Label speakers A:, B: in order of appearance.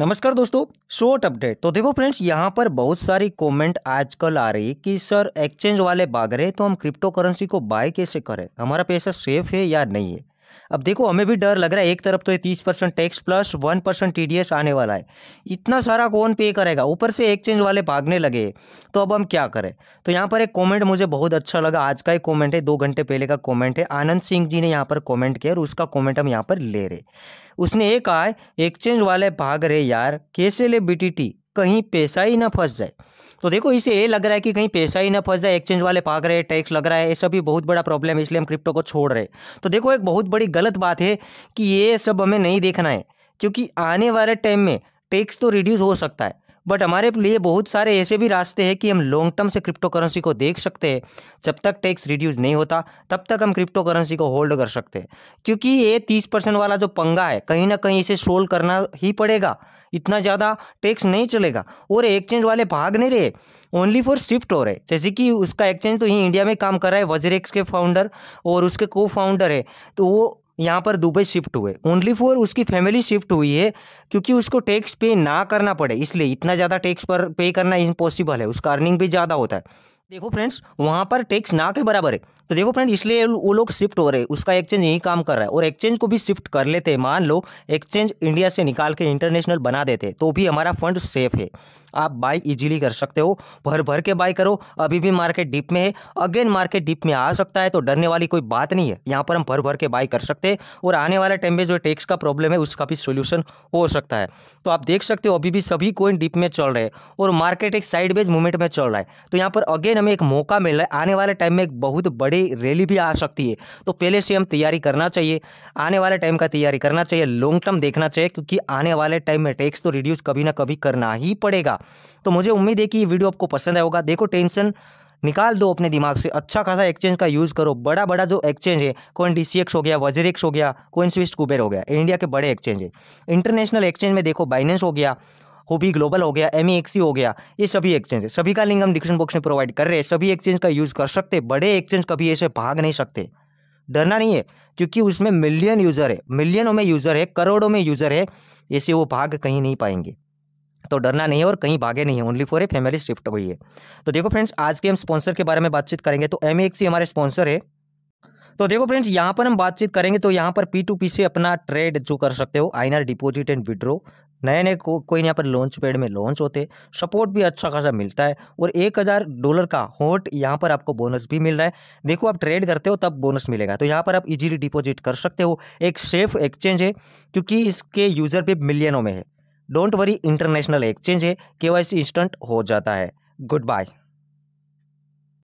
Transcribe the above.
A: नमस्कार दोस्तों short update तो देखो फ्रेंड्स यहाँ पर बहुत सारी कमेंट आजकल आ रही कि सर एक्सचेंज वाले भाग रहे तो हम क्रिप्टो करेंसी को बाय कैसे करें हमारा पैसा सेफ है या नहीं है अब देखो हमें भी डर लग रहा है एक तरफ तो ये तीस percent tax plus one percent T आने वाला है इतना सारा कौन पे करेगा ऊपर से एक्सचेंज वाले भागने लगे तो अब हम क्या करें तो यहाँ पर एक कॉमेंट मुझे बहुत अच्छा लगा आज का एक कॉमेंट है दो घंटे पहले का कॉमेंट है आनंद सिंह जी ने यहाँ पर कॉमेंट किया और उसका कॉमेंट हम यहाँ पर ले रहे उसने एक कहा है एक्सचेंज वाले भाग रहे यार कैसे ले बी कहीं पैसा ही ना फंस जाए तो देखो इसे ये लग रहा है कि कहीं पैसा ही ना फंस जाए एक्सचेंज वाले भाग रहे टैक्स लग रहा है ये सब भी बहुत बड़ा प्रॉब्लम है इसलिए हम क्रिप्टो को छोड़ रहे तो देखो एक बहुत बड़ी गलत बात है कि ये सब हमें नहीं देखना है क्योंकि आने वाले टाइम में टैक्स तो रिड्यूस हो सकता है बट हमारे लिए बहुत सारे ऐसे भी रास्ते हैं कि हम लॉन्ग टर्म से क्रिप्टो करेंसी को देख सकते हैं जब तक टैक्स रिड्यूस नहीं होता तब तक हम क्रिप्टो करेंसी को होल्ड कर सकते हैं क्योंकि ये तीस परसेंट वाला जो पंगा है कहीं ना कहीं इसे सोल्व करना ही पड़ेगा इतना ज़्यादा टैक्स नहीं चलेगा और एक्सचेंज वाले भाग नहीं रहे ओनली फॉर शिफ्ट हो रहे जैसे कि उसका एक्सचेंज तो यहीं इंडिया में काम कर रहा है वजरेक्स के फाउंडर और उसके को फाउंडर है तो वो यहाँ पर दुबई शिफ्ट हुए ओनली फॉर उसकी फैमिली शिफ्ट हुई है क्योंकि उसको टैक्स पे ना करना पड़े इसलिए इतना ज़्यादा टैक्स पर पे करना इम्पॉसिबल है उसका अर्निंग भी ज़्यादा होता है देखो फ्रेंड्स वहाँ पर टैक्स ना के बराबर है तो देखो फ्रेंड इसलिए वो लोग शिफ्ट हो रहे हैं उसका एक्सचेंज यही काम कर रहा है और एक्सचेंज को भी शिफ्ट कर लेते हैं मान लो एक्सचेंज इंडिया से निकाल के इंटरनेशनल बना देते हैं तो भी हमारा फंड सेफ है आप बाई इजीली कर सकते हो भर भर के बाय करो अभी भी मार्केट डिप में है अगेन मार्केट डिप में आ सकता है तो डरने वाली कोई बात नहीं है यहाँ पर हम भर भर के बाय कर सकते हैं और आने वाले टाइम में जो टैक्स का प्रॉब्लम है उसका भी सोल्यूशन हो सकता है तो आप देख सकते हो अभी भी सभी कोइन डिप में चल रहे हैं और मार्केट एक साइड मूवमेंट में चल रहा है तो यहाँ पर अगेन हमें एक मौका मिल रहा है आने वाले टाइम में एक बहुत बड़ी रैली भी आ सकती है तो पहले से हम तैयारी करना चाहिए आने वाले टाइम का तैयारी करना चाहिए लॉन्ग टर्म देखना चाहिए क्योंकि आने वाले टाइम में टैक्स तो रिड्यूस कभी ना कभी करना ही पड़ेगा तो मुझे उम्मीद है कि ये वीडियो आपको पसंद आया होगा देखो टेंशन निकाल दो अपने दिमाग से अच्छा खासा एक्सचेंज का यूज़ करो बड़ा बड़ा जो एक्सचेंज है कौन डी हो गया वजरिक्स हो गया कौन स्विस्ट कुबेर हो गया इंडिया के बड़े एक्सचेंज है इंटरनेशनल एक्सचेंज में देखो बाइनेंस हो गया होबी ग्लोबल हो गया एम e e हो गया ये सभी एक्सचेंज है सभी का लिंक हम डिस्क्रिप्शन बॉक्स में प्रोवाइड कर रहे हैं सभी एक्सचेंज का यूज़ कर सकते बड़े एक्सचेंज कभी ऐसे भाग नहीं सकते डरना नहीं है क्योंकि उसमें मिलियन यूज़र है मिलियनों में यूज़र है करोड़ों में यूज़र है ऐसे वो भाग कहीं नहीं पाएंगे तो डरना नहीं है और कहीं भागे नहीं है only for a family shift हुई है तो देखो फ्रेंड्स आज के हम स्पॉन्सर के बारे में बातचीत करेंगे तो एम e हमारे स्पॉन्सर है तो देखो फ्रेंड्स यहाँ पर हम बातचीत करेंगे तो यहाँ पर पी टू पी से अपना ट्रेड जो कर सकते हो आइनर डिपोजिट एंड विड्रो नए नए को, कोई यहाँ पर लॉन्च पेड में लॉन्च होते सपोर्ट भी अच्छा खासा मिलता है और एक हज़ार डॉलर का होट यहाँ पर आपको बोनस भी मिल रहा है देखो आप ट्रेड करते हो तब बोनस मिलेगा तो यहाँ पर आप इजीली डिपॉजिट कर सकते हो एक सेफ एक्सचेंज है क्योंकि इसके यूज़र भी मिलियनों में है डोंट वरी इंटरनेशनल एक्सचेंज है के इंस्टेंट हो जाता है गुड बाय